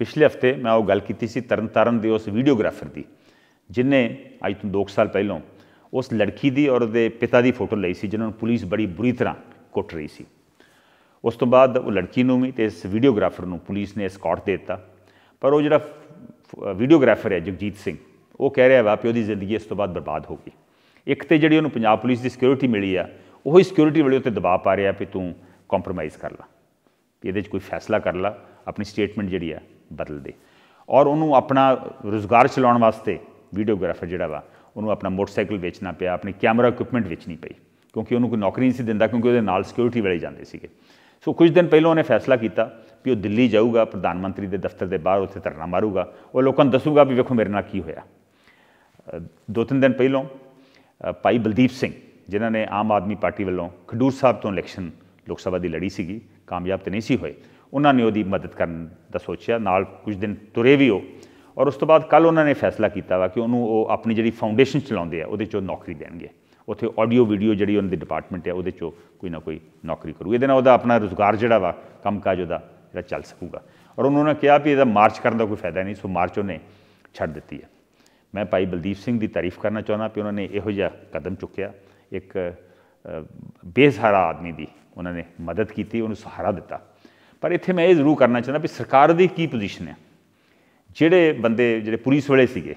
ਪਿਛਲੇ ਹਫਤੇ ਮੈਂ ਉਹ ਗੱਲ ਕੀਤੀ ਸੀ ਤਰਨਤਾਰਨ ਦੇ ਉਸ ਵੀਡੀਓਗ੍ਰਾਫਰ ਦੀ ਜਿਨੇ ਅੱਜ ਤੋਂ 2 ਸਾਲ ਪਹਿਲਾਂ ਉਸ ਲੜਕੀ ਦੀ ਔਰ ਉਹਦੇ ਪਿਤਾ ਦੀ ਫੋਟੋ ਲਈ ਸੀ ਜਿਨ੍ਹਾਂ ਨੂੰ ਪੁਲਿਸ ਬੜੀ ਬੁਰੀ ਤਰ੍ਹਾਂ ਕੁੱਟ ਰਹੀ ਸੀ ਉਸ ਤੋਂ ਬਾਅਦ ਉਹ ਲੜਕੀ ਨੂੰ ਵੀ ਤੇ ਇਸ ਵੀਡੀਓਗ੍ਰਾਫਰ ਨੂੰ ਪੁਲਿਸ ਨੇ ਸਕਾਟ ਦੇ ਦਿੱਤਾ ਪਰ ਉਹ ਜਿਹੜਾ ਵੀਡੀਓਗ੍ਰਾਫਰ ਹੈ ਜਗਜੀਤ ਸਿੰਘ ਉਹ ਕਹਿ ਰਿਹਾ ਵਾ ਕਿ ਉਹਦੀ ਜ਼ਿੰਦਗੀ ਇਸ ਤੋਂ ਬਾਅਦ ਬਰਬਾਦ ਹੋ ਗਈ ਇੱਕ ਤੇ ਜਿਹੜੀ ਉਹਨੂੰ ਪੰਜਾਬ ਪੁਲਿਸ ਦੀ ਸਿਕਿਉਰਿਟੀ ਮਿਲੀ ਆ ਉਹ ਹੀ ਸਿਕਿਉਰਿਟੀ ਵਾਲੇ ਉੱਤੇ ਦਬਾਅ ਪਾ ਰਿਹਾ ਵੀ ਤੂੰ ਕੰਪਰੋਮਾਈਜ਼ ਕਰ ਲੈ ਇਹਦੇ 'ਚ ਕੋਈ ਫੈਸਲਾ ਕਰ ਲੈ ਆਪਣੀ ਸਟੇਟਮੈਂਟ ਜਿਹੜੀ ਆ ਬਦਲਦੇ ਔਰ ਉਹਨੂੰ ਆਪਣਾ ਰੋਜ਼ਗਾਰ ਚਲਾਉਣ ਵਾਸਤੇ ਵੀਡੀਓਗ੍ਰਾਫਰ ਜਿਹੜਾ ਵਾ ਉਹਨੂੰ ਆਪਣਾ ਮੋਟਰਸਾਈਕਲ ਵੇਚਣਾ ਪਿਆ ਆਪਣੇ ਕੈਮਰਾ ਇਕਵਿਪਮੈਂਟ ਵੇਚਣੀ ਪਈ ਕਿਉਂਕਿ ਉਹਨੂੰ ਕੋਈ ਨੌਕਰੀ ਨਹੀਂ ਸੀ ਦਿੰਦਾ ਕਿਉਂਕਿ ਉਹਦੇ ਨਾਲ ਸਿਕਿਉਰਿਟੀ ਵਾਲੇ ਜਾਂਦੇ ਸੀਗੇ ਸੋ ਕੁਝ ਦਿਨ ਪਹਿਲਾਂ ਉਹਨੇ ਫੈਸਲਾ ਕੀਤਾ ਕਿ ਉਹ ਦਿੱਲੀ ਜਾਊਗਾ ਪ੍ਰਧਾਨ ਮੰਤਰੀ ਦੇ ਦਫ਼ਤਰ ਦੇ ਬਾਹਰ ਉੱਥੇ ਧਰਨਾ ਮਾਰੂਗਾ ਉਹ ਲੋਕਾਂ ਨੂੰ ਦੱਸੂਗਾ ਵੀ ਵੇਖੋ ਮੇਰੇ ਨਾਲ ਕੀ ਹੋਇਆ ਦੋ ਤਿੰਨ ਦਿਨ ਪਹਿਲਾਂ ਭਾਈ ਬਲਦੀਪ ਸਿੰਘ ਜਿਨ੍ਹਾਂ ਨੇ ਆਮ ਆਦਮੀ ਪਾਰਟੀ ਵੱਲੋਂ ਖਡੂਰ ਸਾਹਿਬ ਤੋਂ ਇਲੈਕਸ਼ਨ ਲੋਕ ਸਭਾ ਦੀ ਲੜੀ ਸੀਗੀ ਕਾਮਯਾਬ ਤੇ ਨਹੀਂ ਸੀ ਹੋਏ ਉਹਨਾਂ ਨੇ ਉਹਦੀ ਮਦਦ ਕਰਨ ਦਾ ਸੋਚਿਆ ਨਾਲ ਕੁਝ ਦਿਨ ਤੁਰੇ ਵੀ ਉਹ ਔਰ ਉਸ ਤੋਂ ਬਾਅਦ ਕੱਲ ਉਹਨਾਂ ਨੇ ਫੈਸਲਾ ਕੀਤਾ ਵਾ ਕਿ ਉਹਨੂੰ ਉਹ ਆਪਣੀ ਜਿਹੜੀ ਫਾਊਂਡੇਸ਼ਨ ਚਲਾਉਂਦੇ ਆ ਉਹਦੇ ਚੋਂ ਨੌਕਰੀ ਦੇਣਗੇ ਉੱਥੇ ਆਡੀਓ ਵੀਡੀਓ ਜਿਹੜੀ ਉਹਨਾਂ ਦੀ ਡਿਪਾਰਟਮੈਂਟ ਹੈ ਉਹਦੇ ਚੋਂ ਕੋਈ ਨਾ ਕੋਈ ਨੌਕਰੀ ਕਰੂ ਇਹਦੇ ਨਾਲ ਉਹਦਾ ਆਪਣਾ ਰੋਜ਼ਗਾਰ ਜਿਹੜਾ ਵਾ ਕੰਮਕਾਜ ਉਹਦਾ ਜਿਹੜਾ ਚੱਲ ਸਕੂਗਾ ਔਰ ਉਹਨਾਂ ਨੇ ਕਿਹਾ ਵੀ ਇਹਦਾ ਮਾਰਚ ਕਰਨ ਦਾ ਕੋਈ ਫਾਇਦਾ ਨਹੀਂ ਸੋ ਮਾਰਚ ਉਹਨੇ ਛੱਡ ਦਿੱਤੀ ਹੈ ਮੈਂ ਭਾਈ ਬਲਦੀਪ ਸਿੰਘ ਦੀ ਤਾਰੀਫ ਕਰਨਾ ਚਾਹੁੰਦਾ ਕਿ ਉਹਨਾਂ ਨੇ ਇਹੋ ਜਿਹਾ ਕਦਮ ਚੁੱਕਿਆ ਇੱਕ ਬੇਸਹਾਰਾ ਆਦਮੀ ਦੀ ਉਹਨਾਂ ਨੇ ਮਦਦ ਕੀਤੀ ਉਹਨੂੰ ਸਹਾਰਾ ਦਿੱਤਾ ਪਰ ਇੱਥੇ ਮੈਂ ਇਹ ਜ਼ਰੂਰ ਕਰਨਾ ਚਾਹੁੰਦਾ ਵੀ ਸਰਕਾਰ ਦੀ ਕੀ ਪੋਜੀਸ਼ਨ ਹੈ ਜਿਹੜੇ ਬੰਦੇ ਜਿਹੜੇ ਪੁਲਿਸ ਵਾਲੇ ਸੀਗੇ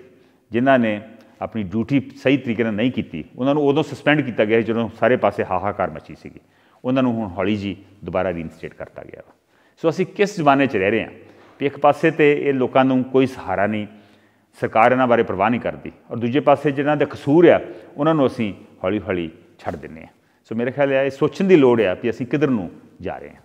ਜਿਨ੍ਹਾਂ ਨੇ ਆਪਣੀ ਡਿਊਟੀ ਸਹੀ ਤਰੀਕੇ ਨਾਲ ਨਹੀਂ ਕੀਤੀ ਉਹਨਾਂ ਨੂੰ ਉਦੋਂ ਸਸਪੈਂਡ ਕੀਤਾ ਗਿਆ ਜਦੋਂ ਸਾਰੇ ਪਾਸੇ ਹਾਹਾਕਾਰ ਮਚੀ ਸੀਗੀ ਉਹਨਾਂ ਨੂੰ ਹੁਣ ਹੌਲੀ ਜੀ ਦੁਬਾਰਾ ਰੀਇਨਸਟੇਟ ਕਰਤਾ ਗਿਆ ਸੋ ਅਸੀਂ ਕਿਸ ਜ਼ਮਾਨੇ 'ਚ ਰਹਿ ਰਹੇ ਹਾਂ ਵੀ ਇੱਕ ਪਾਸੇ ਤੇ ਇਹ ਲੋਕਾਂ ਨੂੰ ਕੋਈ ਸਹਾਰਾ ਨਹੀਂ ਸਰਕਾਰ ਇਹਨਾਂ ਬਾਰੇ ਪਰਵਾਹ ਨਹੀਂ ਕਰਦੀ ਔਰ ਦੂਜੇ ਪਾਸੇ ਜਿਨ੍ਹਾਂ ਦਾ ਕਸੂਰ ਆ ਉਹਨਾਂ ਨੂੰ ਅਸੀਂ ਹੌਲੀ ਹੌਲੀ ਛੱਡ ਦਿੰਨੇ ਆ ਸੋ ਮੇਰੇ ਖਿਆਲ ਇਹ ਸੋਚਣ ਦੀ ਲੋੜ ਆ ਕਿ ਅਸੀਂ ਕਿਧਰ ਨੂੰ ਜਾ ਰਹੇ ਹਾਂ